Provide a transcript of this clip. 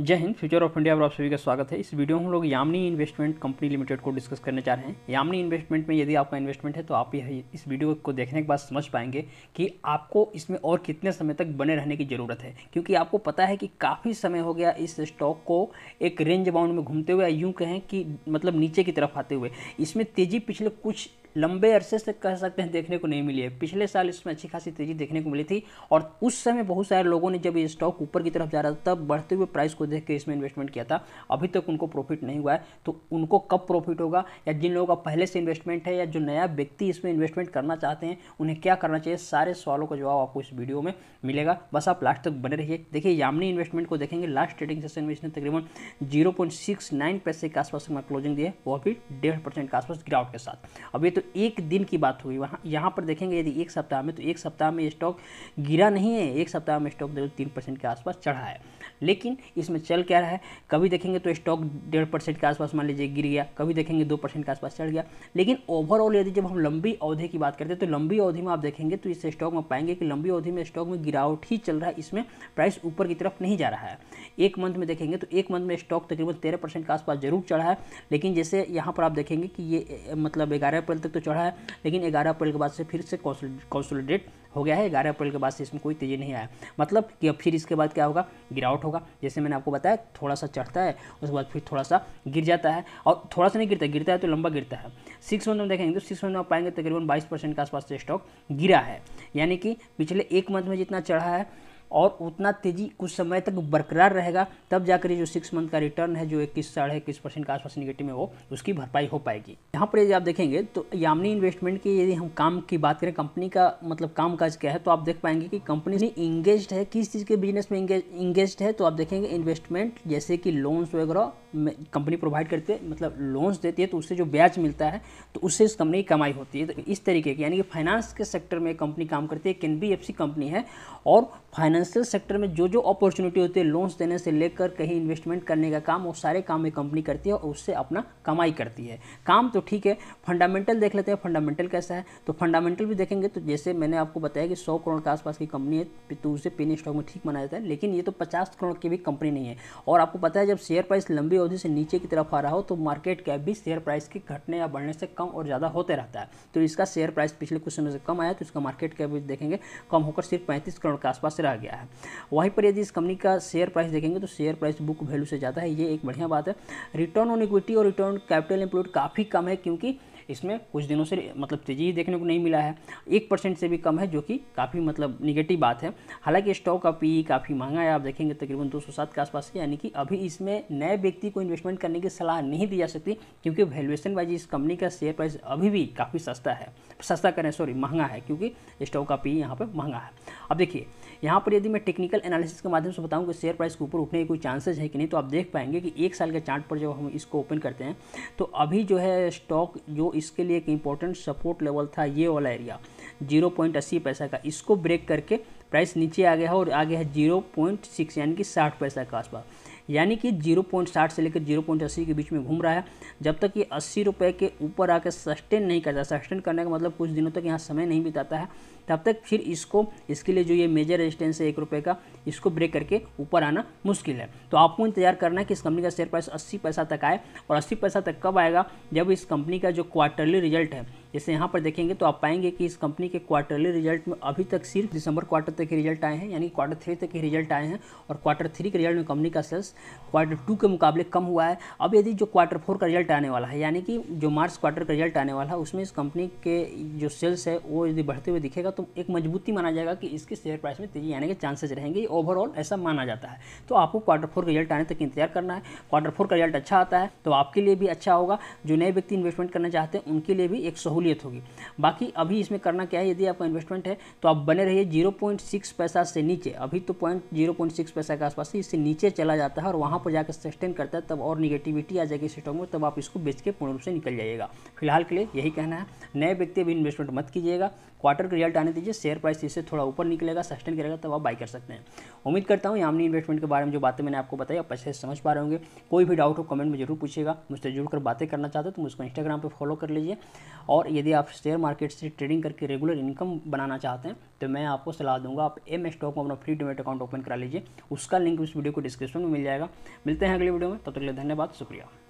जय Hind future of India पर आप सभी का स्वागत है इस वीडियो में हम लोग यामनी इन्वेस्टमेंट कंपनी लिमिटेड को डिस्कस करने जा रहे हैं यामनी इन्वेस्टमेंट में यदि आपका इन्वेस्टमेंट है तो आप यह इस वीडियो को देखने के बाद समझ पाएंगे कि आपको इसमें और कितने समय तक बने रहने की ज़रूरत है क्योंकि आपको पता है कि काफ़ी समय हो गया इस स्टॉक को एक रेंज बाउंड में घूमते हुए यूँ कहें कि मतलब नीचे की तरफ आते हुए इसमें तेज़ी पिछले कुछ लंबे अरसे से कह सकते हैं देखने को नहीं मिली है पिछले साल इसमें अच्छी खासी तेज़ी देखने को मिली थी और उस समय बहुत सारे लोगों ने जब ये स्टॉक ऊपर की तरफ जा रहा था तब बढ़ते हुए प्राइस को देख के इसमें इन्वेस्टमेंट किया था अभी तक उनको प्रॉफिट नहीं हुआ है तो उनको कब प्रॉफिट होगा या जिन लोगों का पहले से इन्वेस्टमेंट है या जो नया व्यक्ति इसमें इन्वेस्टमेंट करना चाहते हैं उन्हें क्या करना चाहिए सारे सवालों का जवाब आपको इस वीडियो में मिलेगा बस आप लास्ट तक बने रहिए देखिए यामनी इन्वेस्टमेंट को देखेंगे लास्ट ट्रेडिंग सेशन में इसने तकरीबन जीरो पैसे के आसपास में क्लोजिंग दिए वो अभी डेढ़ परसेंट के आसपास गिरावट के साथ अब ये तो एक दिन की बात हुई वहाँ यहाँ पर देखेंगे यदि एक सप्ताह में तो एक सप्ताह में स्टॉक गिरा नहीं है एक सप्ताह में स्टॉक तीन परसेंट के आसपास चढ़ा है लेकिन इसमें में चल क्या रहा है कभी देखेंगे तो स्टॉक डेढ़ परसेंट के आसपास मान लीजिए गिर गया कभी देखेंगे दो परसेंट के आसपास चढ़ गया लेकिन ओवरऑल यदि जब हम लंबी अवधि की बात करते हैं तो लंबी अवधि में आप देखेंगे तो इस स्टॉक में पाएंगे कि लंबी अवधि में स्टॉक में गिरावट ही चल रहा है इसमें प्राइस ऊपर की तरफ नहीं जा रहा है एक मंथ में देखेंगे तो एक मंथ में स्टॉक तकरीबन तेरह परसेंट के आसपास जरूर चढ़ा है लेकिन जैसे यहाँ पर आप देखेंगे कि ये मतलब ग्यारह अप्रैल तक तो चढ़ा है लेकिन ग्यारह अप्रैल के बाद से फिर से कॉन्सोलिडेट हो गया है ग्यारह अप्रैल के बाद से इसमें कोई तेज़ी नहीं आया मतलब कि अब फिर इसके बाद क्या होगा गिरावट होगा जैसे मैंने आपको बताया थोड़ा सा चढ़ता है उसके बाद फिर थोड़ा सा गिर जाता है और थोड़ा सा नहीं गिरता गिरता है तो लंबा गिरता है सिक्स मंथ में देखेंगे तो सिक्स मंथ में आप पाएंगे तकरीबन बाईस परसेंट के आसपास से स्टॉक गिरा है यानी कि पिछले एक मंथ में जितना चढ़ा है और उतना तेज़ी कुछ समय तक बरकरार रहेगा तब जाकर ये जो सिक्स मंथ का रिटर्न है जो इक्कीस साढ़े इक्कीस परसेंट के आसपास निगेटिव में हो उसकी भरपाई हो पाएगी यहाँ पर यदि आप देखेंगे तो यामनी इन्वेस्टमेंट की यदि हम काम की बात करें कंपनी का मतलब काम काज क्या है तो आप देख पाएंगे कि कंपनी इंगेज है किस चीज़ के बिजनेस में इंगेज इंगेज है तो आप देखेंगे इन्वेस्टमेंट जैसे कि लोन्स वगैरह कंपनी प्रोवाइड करती है मतलब लोन्स देती है तो उससे जो ब्याज मिलता है तो उससे इस कंपनी की कमाई होती है तो इस तरीके की यानी कि फाइनेंस के सेक्टर में कंपनी काम करती है कैन बी एफ सी कंपनी है और फाइनेंशियल सेक्टर में जो जो अपॉर्चुनिटी होती है लोन्स देने से लेकर कहीं इन्वेस्टमेंट करने का काम वो सारे काम ये कंपनी करती है और उससे अपना कमाई करती है काम तो ठीक है फंडामेंटल देख लेते हैं फंडामेंटल कैसा है तो फंडामेंटल भी देखेंगे तो जैसे मैंने आपको बताया कि सौ करोड़ के आसपास की कंपनी है तो उसे पेनी स्टॉक में ठीक माना जाता है लेकिन ये तो पचास करोड़ की भी कंपनी नहीं है और आपको पता है जब शेयर प्राइस लंबी तेजी से नीचे की तरफ आ रहा हो तो मार्केट कैप भी शेयर प्राइस के घटने या बढ़ने से कम और ज़्यादा होते रहता है तो इसका शेयर प्राइस पिछले कुछ समय से कम आया तो इसका मार्केट कैप भी देखेंगे कम होकर सिर्फ पैंतीस करोड़ के आसपास रह गया है वहीं पर यदि इस कंपनी का शेयर प्राइस देखेंगे तो शेयर प्राइस बुक वैल्यू से ज़्यादा है ये एक बढ़िया बात है रिटर्न ऑन इक्विटी और रिटर्न कैपिटल इंप्लूड काफ़ी कम है क्योंकि इसमें कुछ दिनों से मतलब तेजी देखने को नहीं मिला है एक परसेंट से भी कम है जो कि काफ़ी मतलब निगेटिव बात है हालांकि स्टॉक का पी काफ़ी महंगा है आप देखेंगे तकरीबन दो के आसपास यानी कि अभी इसमें नए व्यक्ति को इन्वेस्टमेंट करने की सलाह नहीं दी जा सकती क्योंकि वैल्यूएशन वाइज इस कंपनी का शेयर प्राइस अभी भी काफ़ी सस्ता है सस्ता करें सॉरी महंगा है क्योंकि स्टॉक का पी यहाँ पर महंगा है अब देखिए यहाँ पर यदि मैं टेक्निकल एनालिसिस के माध्यम से बताऊँ कि शेयर प्राइस के ऊपर उठने के कोई चांसेज है कि नहीं तो आप देख पाएंगे कि एक साल के चार्ट पर जब हम इसको ओपन करते हैं तो अभी जो है स्टॉक जो इसके लिए एक इंपॉर्टेंट सपोर्ट लेवल था ये वाला एरिया जीरो पॉइंट अस्सी पैसा का इसको ब्रेक करके प्राइस नीचे आ गया है और आ गया है जीरो पॉइंट सिक्स यानी कि साठ पैसा के आसपास यानी कि 0.60 से लेकर 0.80 के बीच में घूम रहा है जब तक ये अस्सी रुपये के ऊपर आकर सस्टेन नहीं करता सस्टेन करने का मतलब कुछ दिनों तक यहाँ समय नहीं बिताता है तब तक फिर इसको इसके लिए जो ये मेजर रेजिस्टेंस है एक रुपये का इसको ब्रेक करके ऊपर आना मुश्किल है तो आपको इंतजार करना है कि इस कंपनी का शेयर प्राइस अस्सी पैसा तक आए और अस्सी पैसा तक कब आएगा जब इस कंपनी का जो क्वार्टरली रिजल्ट है जैसे यहाँ पर देखेंगे तो आप पाएंगे कि इस कंपनी के क्वार्टरली रिजल्ट में अभी तक सिर्फ दिसंबर क्वार्टर तक के रिजल्ट आए हैं यानी क्वार्टर थ्री तक के रिजल्ट आए हैं और क्वार्टर थ्री के रिजल्ट में कंपनी का सेल्स क्वार्टर टू के मुकाबले कम हुआ है अब यदि जो क्वार्टर फोर का रिजल्ट आने वाला है यानी कि जो मार्च क्वार्टर का रिजल्ट आने वाला है उसमें इस कंपनी के जो सेल्स है वो यदि बढ़ते हुए दिखेगा तो एक मजबूती माना जाएगा कि इसके शेयर प्राइस में तेजी आने के चांसेज रहेंगे ओवरऑल ऐसा माना जाता है तो आपको क्वार्टर फोर का रिजल्ट आने तक इंतजार करना है क्वार्टर फोर का रिजल्ट अच्छा आता है तो आपके लिए भी अच्छा होगा जो नए व्यक्ति इन्वेस्टमेंट करना चाहते हैं उनके लिए भी एक सहूलियत सहूलियत होगी बाकी अभी इसमें करना क्या है यदि आपका इन्वेस्टमेंट है तो आप बने रहिए जीरो पॉइंट सिक्स पैसा से नीचे अभी तो पॉइंट जीरो पॉइंट सिक्स पैसा के आसपास से इससे नीचे चला जाता है और वहाँ पर जाकर सस्टेन करता है तब और निगेटिविटी आ जाएगी स्टॉक में तब आप इसको बेच के पूर्ण रूप से निकल जाइएगा फिलहाल के लिए यही कहना है नए व्यक्ति अभी इन्वेस्टमेंट मत कीजिएगा क्वार्टर का रिजल्ट आने दीजिए शेयर प्राइस इससे थोड़ा ऊपर निकलेगा सस्टेन करेगा तब आप बाई कर सकते हैं उम्मीद करता हूँ यामनी इन्वेस्टमेंट के बारे में जो बातें मैंने आपको बताई आप पैसे समझ पा रहे होंगे कोई भी डाउट हो कमेंट में जरूर पूछेगा मुझसे जुड़कर बातें करना चाहते हो तो मुझको इंस्टाग्राम पर फॉलो कर लीजिए और यदि आप शेयर मार्केट से ट्रेडिंग करके रेगुलर इनकम बनाना चाहते हैं तो मैं आपको सलाह दूंगा आप एम स्टॉक में अपना फ्री डिमेट अकाउंट ओपन करा लीजिए उसका लिंक उस वीडियो को डिस्क्रिप्शन में मिल जाएगा मिलते हैं अगले वीडियो में तब तक तक लिए धन्यवाद शुक्रिया